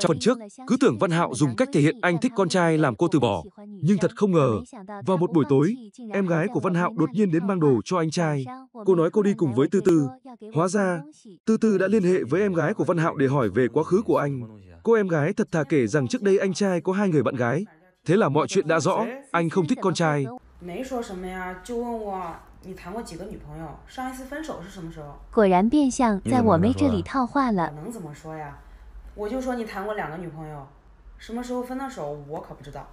Trong phần trước, cứ tưởng Văn Hạo dùng cách thể hiện anh thích con trai làm cô từ bỏ, nhưng thật không ngờ, vào một buổi tối, em gái của Văn Hạo đột nhiên đến mang đồ cho anh trai. Cô nói cô đi cùng với Tư Tư. Hóa ra, Tư Tư đã liên hệ với em gái của Văn Hạo để hỏi về quá khứ của anh. Cô em gái thật thà kể rằng trước đây anh trai có hai người bạn gái. Thế là mọi chuyện đã rõ, anh không thích con trai. Quả nhiên biến 变相，在我妹这里套话了。我就说你谈过两个女朋友，什么时候分的手我可不知道。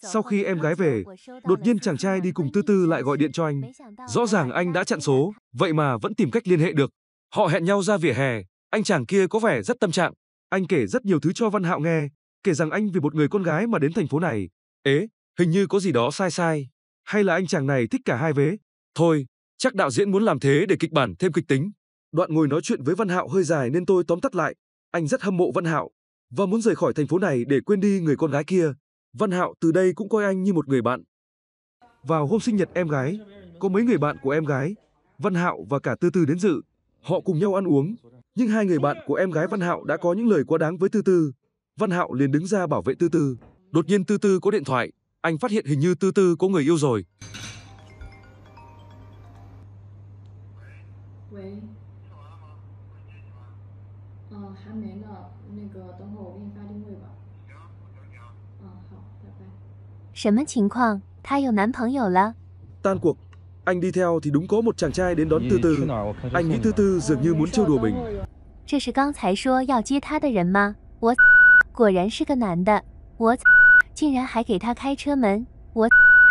Sau khi em gái về, đột nhiên chàng trai đi cùng Tư Tư lại gọi điện cho anh. Rõ ràng anh đã chặn số, vậy mà vẫn tìm cách liên hệ được. Họ hẹn nhau ra vỉa hè, anh chàng kia có vẻ rất tâm trạng. Anh kể rất nhiều thứ cho Văn Hạo nghe, kể rằng anh vì một người con gái mà đến thành phố này. Ế, hình như có gì đó sai sai. Hay là anh chàng này thích cả hai vế? Thôi, chắc đạo diễn muốn làm thế để kịch bản thêm kịch tính. Đoạn ngồi nói chuyện với Văn Hạo hơi dài nên tôi tóm tắt lại. Anh rất hâm mộ Văn Hạo và muốn rời khỏi thành phố này để quên đi người con gái kia. Văn Hạo từ đây cũng coi anh như một người bạn. Vào hôm sinh nhật em gái, có mấy người bạn của em gái, Văn Hạo và cả Tư Tư đến dự. Họ cùng nhau ăn uống, nhưng hai người bạn của em gái Văn Hạo đã có những lời quá đáng với Tư Tư. Văn Hạo liền đứng ra bảo vệ Tư Tư. Đột nhiên Tư Tư có điện thoại, anh phát hiện hình như Tư Tư có người yêu rồi. 嗯，还没呢，那个等会我给你发定位吧。行，我等你啊。嗯，好，拜拜。什么情况？她有男朋友了？Tan c anh đi theo thì đúng có một chàng trai đến đón từ từ. Anh nghĩ từ từ dường như muốn chơi đùa bình. 这是刚才说要接她的人吗？我果然是个男的。我竟然还给他开车门。我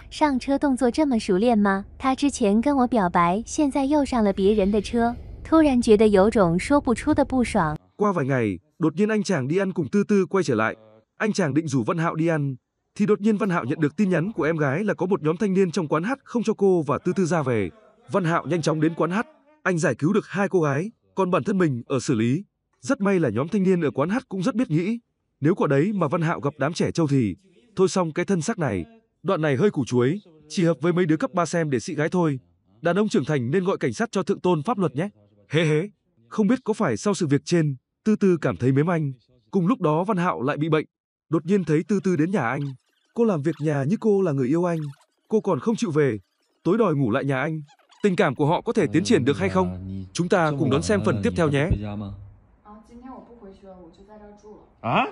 上车动作这么熟练吗？他之前跟我表白，现在又上了别人的车，突然觉得有种说不出的不爽。Qua vài ngày, đột nhiên anh chàng đi ăn cùng Tư Tư quay trở lại. Anh chàng định rủ Văn Hạo đi ăn, thì đột nhiên Văn Hạo nhận được tin nhắn của em gái là có một nhóm thanh niên trong quán hát không cho cô và Tư Tư ra về. Văn Hạo nhanh chóng đến quán hát, anh giải cứu được hai cô gái, còn bản thân mình ở xử lý. Rất may là nhóm thanh niên ở quán hát cũng rất biết nghĩ. Nếu quả đấy mà Văn Hạo gặp đám trẻ trâu thì thôi xong cái thân xác này. Đoạn này hơi củ chuối, chỉ hợp với mấy đứa cấp ba xem để xị gái thôi. Đàn ông trưởng thành nên gọi cảnh sát cho thượng tôn pháp luật nhé. Hế hế, không biết có phải sau sự việc trên Tư Tư cảm thấy mếm anh. Cùng lúc đó Văn Hạo lại bị bệnh. Đột nhiên thấy Tư Tư đến nhà anh. Cô làm việc nhà như cô là người yêu anh. Cô còn không chịu về. Tối đòi ngủ lại nhà anh. Tình cảm của họ có thể tiến triển được hay không? Chúng ta cùng đón xem phần tiếp theo nhé. À?